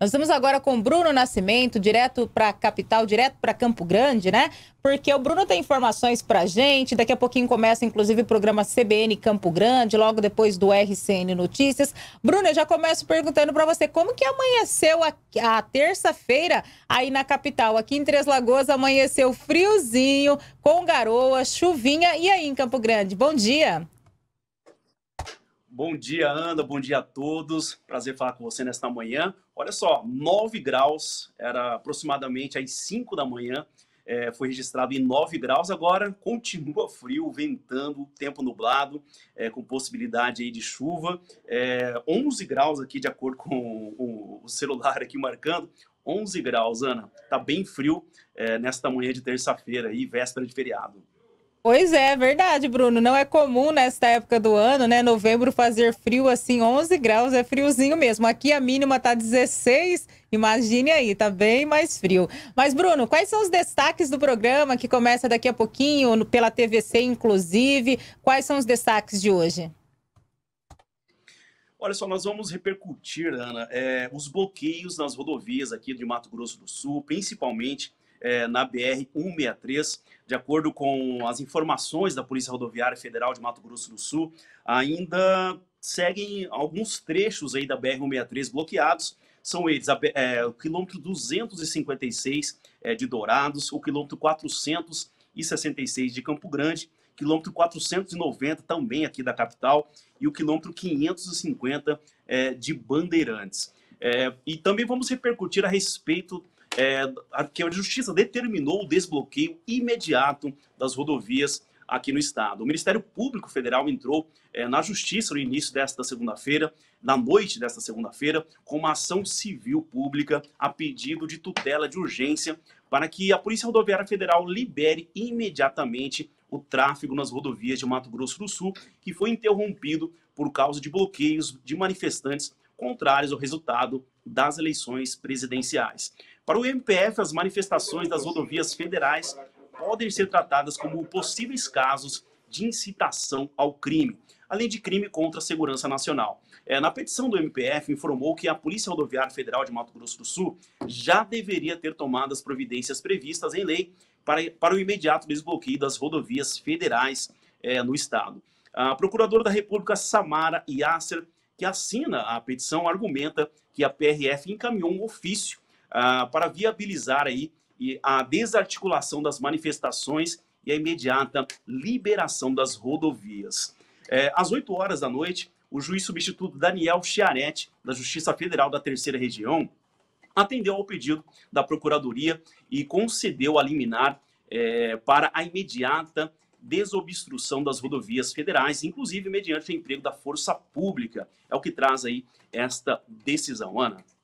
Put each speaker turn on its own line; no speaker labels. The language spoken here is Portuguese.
Nós estamos agora com Bruno Nascimento, direto para a capital, direto para Campo Grande, né? Porque o Bruno tem informações para gente. Daqui a pouquinho começa, inclusive, o programa CBN Campo Grande, logo depois do RCN Notícias. Bruno, eu já começo perguntando para você como que amanheceu a, a terça-feira aí na capital. Aqui em Três Lagoas amanheceu friozinho, com garoa, chuvinha. E aí em Campo Grande? Bom dia.
Bom dia, Ana. Bom dia a todos. Prazer falar com você nesta manhã. Olha só, 9 graus, era aproximadamente às 5 da manhã, é, foi registrado em 9 graus. Agora continua frio, ventando, tempo nublado, é, com possibilidade aí de chuva. É, 11 graus aqui, de acordo com o, o celular aqui marcando. 11 graus, Ana. Tá bem frio é, nesta manhã de terça-feira e véspera de feriado.
Pois é, verdade, Bruno. Não é comum nesta época do ano, né? Novembro fazer frio assim, 11 graus, é friozinho mesmo. Aqui a mínima tá 16, imagine aí, tá bem mais frio. Mas, Bruno, quais são os destaques do programa que começa daqui a pouquinho, pela TVC, inclusive? Quais são os destaques de hoje?
Olha só, nós vamos repercutir, Ana, é, os bloqueios nas rodovias aqui de Mato Grosso do Sul, principalmente é, na BR-163. De acordo com as informações da Polícia Rodoviária Federal de Mato Grosso do Sul, ainda seguem alguns trechos aí da BR-163 bloqueados. São eles a, é, o quilômetro 256 é, de Dourados, o quilômetro 466 de Campo Grande, quilômetro 490 também aqui da capital e o quilômetro 550 é, de Bandeirantes. É, e também vamos repercutir a respeito é, a Câmara de Justiça determinou o desbloqueio imediato das rodovias aqui no estado. O Ministério Público Federal entrou é, na Justiça no início desta segunda-feira, na noite desta segunda-feira, com uma ação civil pública a pedido de tutela de urgência para que a Polícia Rodoviária Federal libere imediatamente o tráfego nas rodovias de Mato Grosso do Sul, que foi interrompido por causa de bloqueios de manifestantes contrários ao resultado das eleições presidenciais. Para o MPF, as manifestações das rodovias federais podem ser tratadas como possíveis casos de incitação ao crime, além de crime contra a segurança nacional. É, na petição do MPF, informou que a Polícia Rodoviária Federal de Mato Grosso do Sul já deveria ter tomado as providências previstas em lei para, para o imediato desbloqueio das rodovias federais é, no Estado. A Procuradora da República, Samara Yasser, que assina a petição, argumenta que a PRF encaminhou um ofício ah, para viabilizar aí a desarticulação das manifestações e a imediata liberação das rodovias. É, às 8 horas da noite, o juiz substituto Daniel Chiaretti, da Justiça Federal da Terceira Região, atendeu ao pedido da Procuradoria e concedeu a liminar é, para a imediata desobstrução das rodovias federais, inclusive mediante o emprego da força pública. É o que traz aí esta decisão, Ana.